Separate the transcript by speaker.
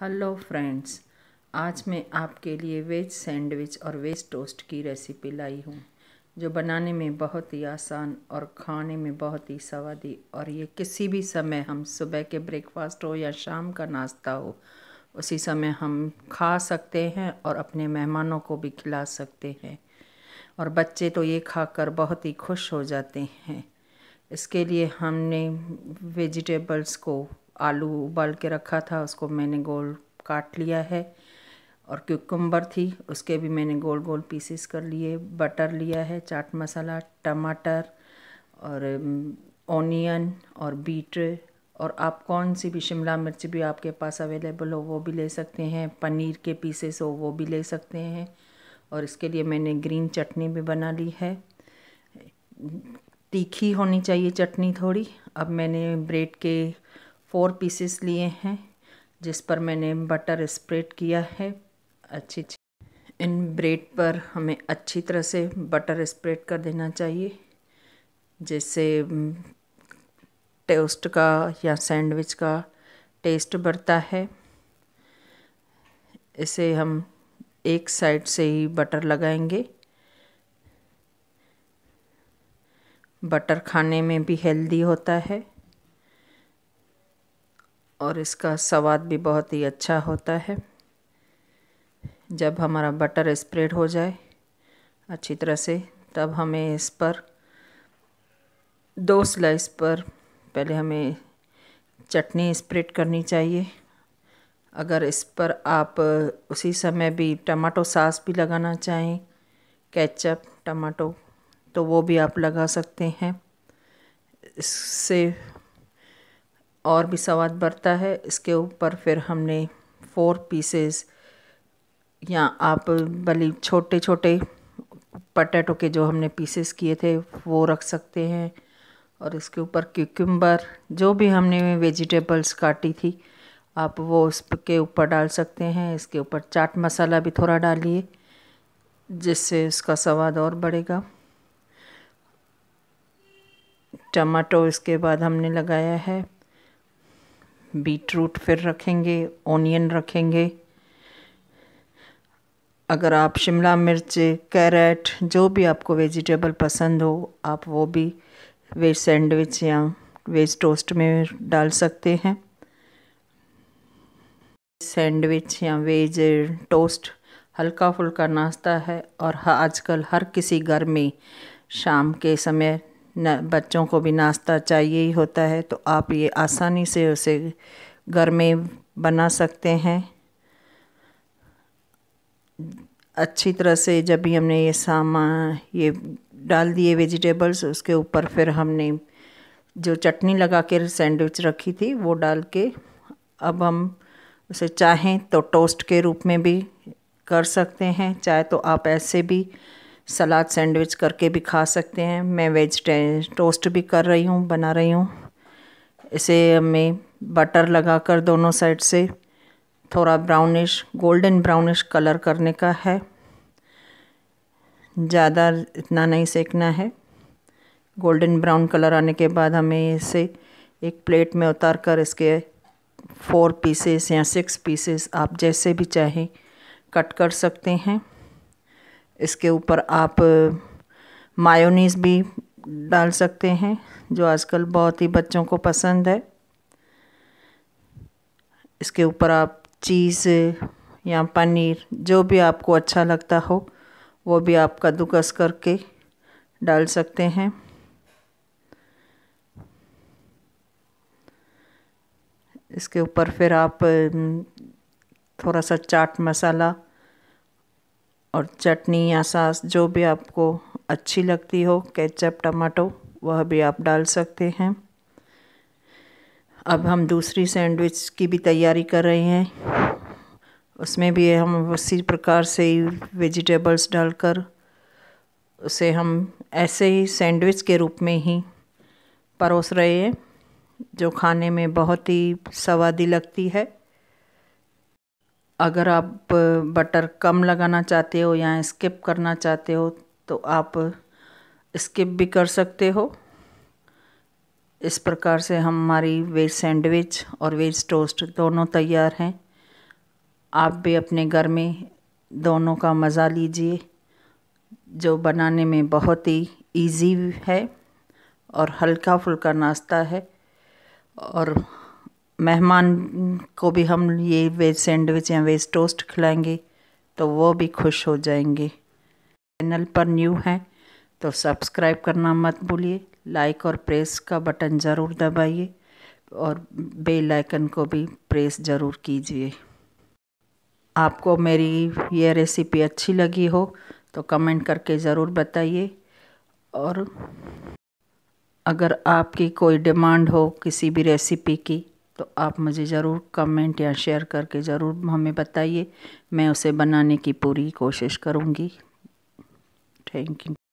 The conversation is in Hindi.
Speaker 1: हेलो फ्रेंड्स आज मैं आपके लिए वेज सैंडविच और वेज टोस्ट की रेसिपी लाई हूँ जो बनाने में बहुत ही आसान और खाने में बहुत ही स्वादी और ये किसी भी समय हम सुबह के ब्रेकफास्ट हो या शाम का नाश्ता हो उसी समय हम खा सकते हैं और अपने मेहमानों को भी खिला सकते हैं और बच्चे तो ये खाकर बहुत ही खुश हो जाते हैं इसके लिए हमने वेजिटेबल्स को आलू उबाल के रखा था उसको मैंने गोल काट लिया है और क्यूकम्बर थी उसके भी मैंने गोल गोल पीसेस कर लिए बटर लिया है चाट मसाला टमाटर और ऑनियन और बीट और आप कौन सी भी शिमला मिर्च भी आपके पास अवेलेबल हो वो भी ले सकते हैं पनीर के पीसेस हो वो भी ले सकते हैं और इसके लिए मैंने ग्रीन चटनी भी बना ली है तीखी होनी चाहिए चटनी थोड़ी अब मैंने ब्रेड के फोर पीसेस लिए हैं जिस पर मैंने बटर स्प्रेड किया है अच्छी इन ब्रेड पर हमें अच्छी तरह से बटर स्प्रेड कर देना चाहिए जिससे टोस्ट का या सैंडविच का टेस्ट बढ़ता है इसे हम एक साइड से ही बटर लगाएंगे बटर खाने में भी हेल्दी होता है और इसका स्वाद भी बहुत ही अच्छा होता है जब हमारा बटर स्प्रेड हो जाए अच्छी तरह से तब हमें इस पर दो स्लाइस पर पहले हमें चटनी स्प्रेड करनी चाहिए अगर इस पर आप उसी समय भी टमाटो सास भी लगाना चाहें केचप टमाटो तो वो भी आप लगा सकते हैं इससे और भी स्वाद बढ़ता है इसके ऊपर फिर हमने फोर पीसेस या आप भली छोटे छोटे पटेटो के जो हमने पीसेस किए थे वो रख सकते हैं और इसके ऊपर क्यूकम्बर जो भी हमने वेजिटेबल्स काटी थी आप वो उसके ऊपर डाल सकते हैं इसके ऊपर चाट मसाला भी थोड़ा डालिए जिससे इसका स्वाद और बढ़ेगा टमाटो इसके बाद हमने लगाया है बीट रूट फिर रखेंगे ओनियन रखेंगे अगर आप शिमला मिर्च कैरेट जो भी आपको वेजिटेबल पसंद हो आप वो भी वेज सैंडविच या वेज टोस्ट में डाल सकते हैं सैंडविच या वेज टोस्ट हल्का फुल्का नाश्ता है और आजकल हर किसी घर में शाम के समय न बच्चों को भी नाश्ता चाहिए ही होता है तो आप ये आसानी से उसे घर में बना सकते हैं अच्छी तरह से जब भी हमने ये सामा ये डाल दिए वेजिटेबल्स उसके ऊपर फिर हमने जो चटनी लगा के सैंडविच रखी थी वो डाल के अब हम उसे चाहें तो टोस्ट के रूप में भी कर सकते हैं चाहे तो आप ऐसे भी सलाद सैंडविच करके भी खा सकते हैं मैं वेज टोस्ट भी कर रही हूँ बना रही हूँ इसे हमें बटर लगाकर दोनों साइड से थोड़ा ब्राउनिश गोल्डन ब्राउनिश कलर करने का है ज़्यादा इतना नहीं सेकना है गोल्डन ब्राउन कलर आने के बाद हमें इसे एक प्लेट में उतार कर इसके फोर पीसेस या सिक्स पीसेस आप जैसे भी चाहें कट कर सकते हैं इसके ऊपर आप मायोनीज़ भी डाल सकते हैं जो आजकल बहुत ही बच्चों को पसंद है इसके ऊपर आप चीज़ या पनीर जो भी आपको अच्छा लगता हो वो भी आप कद्दूकस करके डाल सकते हैं इसके ऊपर फिर आप थोड़ा सा चाट मसाला और चटनी या सास जो भी आपको अच्छी लगती हो केचप टमाटो वह भी आप डाल सकते हैं अब हम दूसरी सैंडविच की भी तैयारी कर रहे हैं उसमें भी हम उसी प्रकार से ही वेजिटेबल्स डालकर उसे हम ऐसे ही सैंडविच के रूप में ही परोस रहे हैं जो खाने में बहुत ही स्वादी लगती है अगर आप बटर कम लगाना चाहते हो या स्किप करना चाहते हो तो आप स्किप भी कर सकते हो इस प्रकार से हमारी वेज सैंडविच और वेज टोस्ट दोनों तैयार हैं आप भी अपने घर में दोनों का मज़ा लीजिए जो बनाने में बहुत ही इजी है और हल्का फुल्का नाश्ता है और मेहमान को भी हम ये वेज सैंडविच या वेज टोस्ट खिलाएंगे तो वो भी खुश हो जाएंगे चैनल पर न्यू हैं तो सब्सक्राइब करना मत भूलिए लाइक और प्रेस का बटन ज़रूर दबाइए और बेल आइकन को भी प्रेस ज़रूर कीजिए आपको मेरी ये रेसिपी अच्छी लगी हो तो कमेंट करके ज़रूर बताइए और अगर आपकी कोई डिमांड हो किसी भी रेसिपी की तो आप मुझे ज़रूर कमेंट या शेयर करके ज़रूर हमें बताइए मैं उसे बनाने की पूरी कोशिश करूँगी थैंक यू